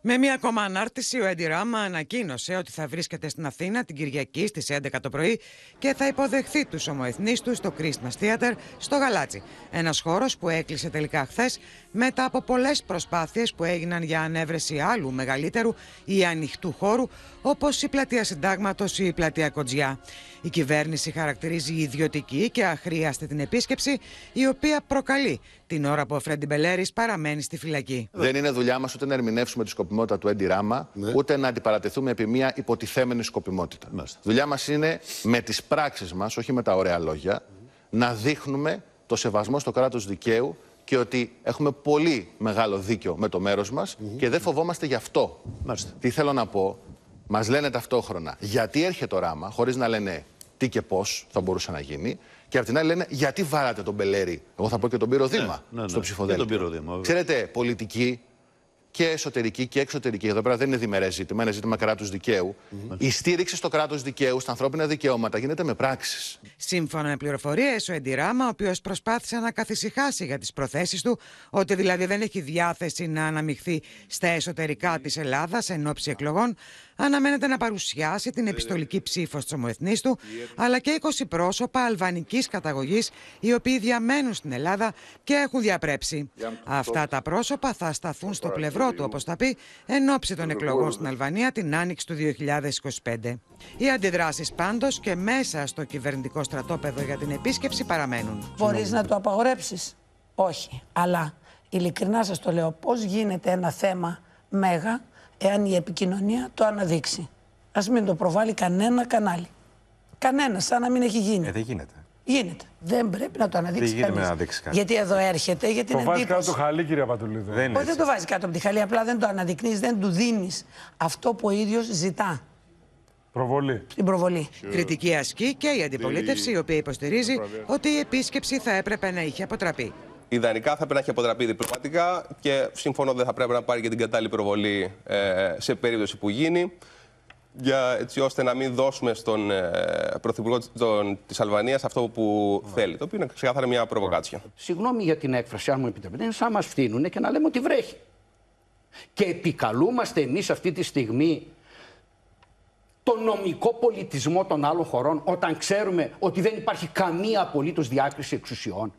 Με μία ακόμα ανάρτηση, ο Έντι Ράμα ανακοίνωσε ότι θα βρίσκεται στην Αθήνα την Κυριακή στις 11 το πρωί και θα υποδεχθεί τους ομοεθνείς του στο Christmas Theater στο Γαλάτσι. Ένας χώρος που έκλεισε τελικά χθες μετά από πολλές προσπάθειες που έγιναν για ανέβρεση άλλου μεγαλύτερου ή ανοιχτού χώρου, όπως η πλατεία Συντάγματος ή η πλατεία Κοντζιά. Η κυβέρνηση χαρακτηρίζει ιδιωτική και αχρίαστη την επίσκεψη, η οποία προκαλεί την ώρα που ο Φρέντι Μπελέρης παραμένει στη φυλακή. Δεν είναι δουλειά μας ούτε να ερμηνεύσουμε του σκοπιμότητα του Έντι Ράμα, ναι. ούτε να αντιπαρατεθούμε επί μια υποτιθέμενη σκοπιμότητα. Μάλιστα. Δουλειά μας είναι με τις πράξεις μας, όχι με τα ωραία λόγια, να δείχνουμε το σεβασμό στο κράτος δικαίου και ότι έχουμε πολύ μεγάλο δίκιο με το μέρος μας και δεν φοβόμαστε γι' αυτό. Μάλιστα. Τι θέλω να πω, μας λένε ταυτόχρονα γιατί έρχεται το Ράμα, χωρίς να λένε τι και πώς θα μπορούσε να γίνει. Και απ' την άλλη λένε γιατί βάλατε τον Μπελέρη. Εγώ θα πω και τον Πύρο ναι, Δήμα ναι, ναι, ναι. στο ψηφοδέλτιο. Ξέρετε, πολιτική και εσωτερική και εξωτερική. Εδώ πέρα δεν είναι διμερές ζήτημα, είναι ζήτημα κράτους δικαίου. Mm -hmm. Η στήριξη στο κράτος δικαίου, στα ανθρώπινα δικαιώματα γίνεται με πράξεις. Σύμφωνα με πληροφορίες, ο Εντιράμα, ο οποίος προσπάθησε να καθησυχάσει για τις προθέσεις του, ότι δηλαδή δεν έχει διάθεση να αναμειχθεί στα εσωτερικά της Ελλάδας εν ώψη εκλογών, αναμένεται να παρουσιάσει την επιστολική ψήφος της ομοεθνής του, αλλά και 20 πρόσωπα αλβανικής καταγωγής, οι οποίοι διαμένουν στην Ελλάδα και έχουν διαπρέψει. Αυτά τα πρόσωπα θα σταθούν στο πλευρό του, όπως θα πει, εν ώψη των εκλογών στην Αλβανία την άνοιξη του 2025. Οι αντιδράσεις πάντως και μέσα στο κυβερνητικό στρατόπεδο για την επίσκεψη παραμένουν. Μπορείς να το απαγορέψεις. Όχι. Αλλά ειλικρινά σας το λέω, πώς γίνεται ένα θέμα μέγα εάν η επικοινωνία το αναδείξει. Ας μην το προβάλλει κανένα κανάλι. Κανένα, σαν να μην έχει γίνει. Ε, δεν γίνεται. Γίνεται. Δεν πρέπει να το αναδείξει κανεί. Γιατί εδώ έρχεται, γιατί το βάζεις κάτω το χαλί, κύριε Πατουλίδη. Δεν, Όχι, δεν το βάζεις κάτω από τη χαλή, απλά δεν το αναδεικνύεις, δεν του δίνεις αυτό που ο ίδιος ζητά. Προβολή. Την προβολή. Κριτική ασκεί και η αντιπολίτευση, η οποία υποστηρίζει ότι η επίσκεψη θα έπρεπε να είχε αποτραπεί ιδανικά θα πρέπει να έχει αποτραπεί διπλωματικά και συμφωνώ δεν θα πρέπει να πάρει και την κατάλληλη προβολή ε, σε περίπτωση που γίνει. Για, έτσι ώστε να μην δώσουμε στον ε, Πρωθυπουργό της Αλβανίας αυτό που θέλει. Το οποίο είναι ξεκάθαρα μια προβοκάτσια. Συγγνώμη για την έκφραση, αν μου επιτρέπετε. Είναι σαν μας φτύνουν και να λέμε ότι βρέχει. Και επικαλούμαστε εμείς αυτή τη στιγμή τον νομικό πολιτισμό των άλλων χωρών όταν ξέρουμε ότι δεν υπάρχει καμία απολύτως διάκριση εξουσιών.